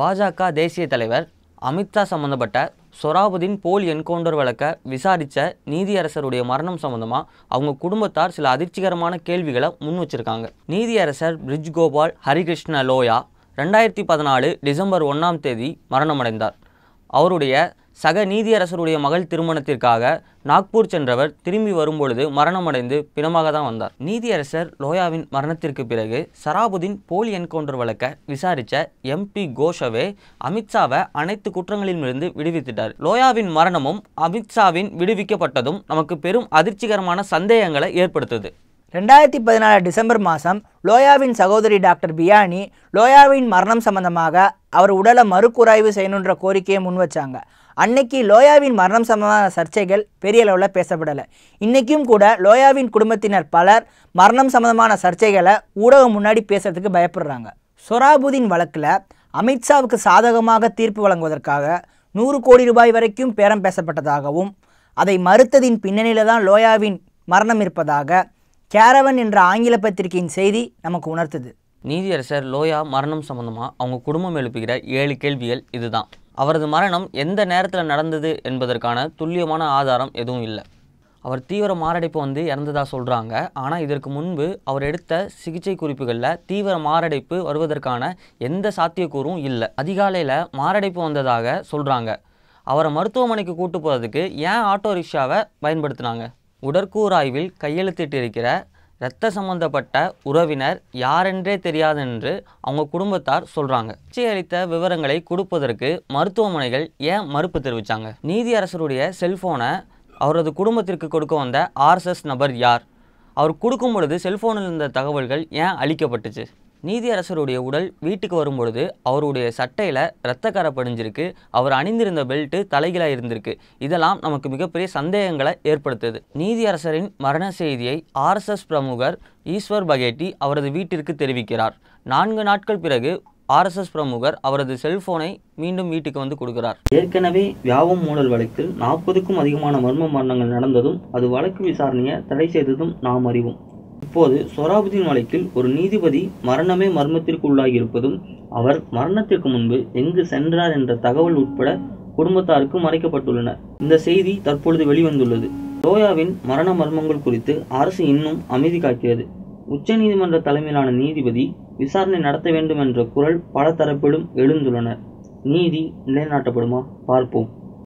பாஜக தேசிய தலைவர் அமித்ஷா சம்மந்தப்பட்ட சொராபுதீன் போலி என்கவுண்டர் வழக்க விசாரித்த நீதியரசருடைய மரணம் சம்பந்தமாக அவங்க குடும்பத்தார் சில அதிர்ச்சிகரமான கேள்விகளை முன் வச்சுருக்காங்க நீதியரசர் பிரிஜ் கோபால் ஹரிகிருஷ்ண லோயா ரெண்டாயிரத்தி பதினாலு டிசம்பர் ஒன்றாம் தேதி மரணமடைந்தார் அவருடைய சக நீதியரசருடைய மகள் திருமணத்திற்காக நாக்பூர் சென்றவர் திரும்பி வரும்பொழுது மரணமடைந்து பிணமாக தான் வந்தார் நீதியரசர் லோயாவின் மரணத்திற்கு பிறகு சராபுதீன் போலி என்கவுண்டர் வழக்க விசாரித்த எம்பி கோஷவே அமித்ஷாவை அனைத்து குற்றங்களிலிருந்து விடுவித்திட்டார் லோயாவின் மரணமும் அமித்ஷாவின் விடுவிக்கப்பட்டதும் நமக்கு பெரும் அதிர்ச்சிகரமான சந்தேகங்களை ஏற்படுத்துது ரெண்டாயிரத்தி பதினாலு டிசம்பர் மாதம் லோயாவின் சகோதரி டாக்டர் பியானி லோயாவின் மரணம் சம்பந்தமாக அவர் உடலை மறுக்குறாய்வு செய்யணுன்ற கோரிக்கையை முன்வச்சாங்க அன்னைக்கு லோயாவின் மரணம் சம்பந்தமான சர்ச்சைகள் பெரிய அளவில் பேசப்படலை இன்றைக்கும் கூட லோயாவின் குடும்பத்தினர் பலர் மரணம் சம்பந்தமான சர்ச்சைகளை ஊடகம் முன்னாடி பேசுறதுக்கு பயப்படுறாங்க சொராபுதீன் வழக்கில் அமித்ஷாவுக்கு சாதகமாக தீர்ப்பு வழங்குவதற்காக நூறு கோடி ரூபாய் வரைக்கும் பேரம் பேசப்பட்டதாகவும் அதை மறுத்ததின் பின்னணியில் தான் லோயாவின் மரணம் இருப்பதாக கேரவன் என்ற ஆங்கில பத்திரிகையின் செய்தி நமக்கு உணர்த்துது நீதியரசர் லோயா மரணம் சம்பந்தமா அவங்க குடும்பம் எழுப்புகிற ஏழு கேள்விகள் இதுதான் அவரது மரணம் எந்த நேரத்தில் நடந்தது என்பதற்கான துல்லியமான ஆதாரம் எதுவும் இல்லை அவர் தீவிர மாரடைப்பு வந்து இறந்ததாக சொல்கிறாங்க ஆனால் இதற்கு முன்பு அவர் எடுத்த சிகிச்சை குறிப்புகளில் தீவிர மாரடைப்பு வருவதற்கான எந்த சாத்தியக்கூறும் இல்லை அதிகாலையில் மாரடைப்பு வந்ததாக சொல்கிறாங்க அவரை மருத்துவமனைக்கு கூட்டு போகிறதுக்கு ஏன் ஆட்டோ ரிக்ஷாவை பயன்படுத்தினாங்க உடற்கூறாய்வில் கையெழுத்திட்டிருக்கிற இரத்த சம்பந்தப்பட்ட உறவினர் யாரென்றே தெரியாது என்று அவங்க குடும்பத்தார் சொல்கிறாங்க அளித்த விவரங்களை கொடுப்பதற்கு மருத்துவமனைகள் ஏன் மறுப்பு தெரிவித்தாங்க நீதி அரசருடைய செல்ஃபோனை அவரது குடும்பத்திற்கு கொடுக்க வந்த ஆர்எஸ்எஸ் நபர் யார் அவர் கொடுக்கும் பொழுது செல்ஃபோனில் இருந்த தகவல்கள் ஏன் அளிக்கப்பட்டுச்சு நீதியரசருடைய உடல் வீட்டுக்கு வரும்பொழுது அவருடைய சட்டையில் இரத்தக்கரை படிஞ்சிருக்கு அவர் அணிந்திருந்த பெல்ட்டு தலைகீழாக இருந்திருக்கு இதெல்லாம் நமக்கு மிகப்பெரிய சந்தேகங்களை ஏற்படுத்துது நீதியரசரின் மரண செய்தியை ஆர்எஸ்எஸ் பிரமுகர் ஈஸ்வர் பகேட்டி அவரது வீட்டிற்கு தெரிவிக்கிறார் நான்கு நாட்கள் பிறகு ஆர்எஸ்எஸ் பிரமுகர் அவரது செல்போனை மீண்டும் வீட்டுக்கு வந்து கொடுக்கிறார் ஏற்கனவே வியாபம் மூடல் வழக்கில் நாற்பதுக்கும் அதிகமான மர்ம மரணங்கள் நடந்ததும் அது வழக்கு விசாரணையை தடை செய்ததும் நாம் அறிவோம் இப்போது சொராபுதீன் வழக்கில் ஒரு நீதிபதி மரணமே மர்மத்திற்கு உள்ளாகியிருப்பதும் அவர் மரணத்திற்கு முன்பு எங்கு சென்றார் என்ற தகவல் உட்பட குடும்பத்தாருக்கு மறைக்கப்பட்டுள்ளன இந்த செய்தி தற்பொழுது வெளிவந்துள்ளது லோயாவின் மரண மர்மங்கள் குறித்து அரசு இன்னும் அமைதி காக்கிறது உச்சநீதிமன்ற தலைமையிலான நீதிபதி விசாரணை நடத்த வேண்டும் என்ற குரல் பல தரப்பிலும் எழுந்துள்ளனர் நீதி நிலைநாட்டப்படுமா பார்ப்போம்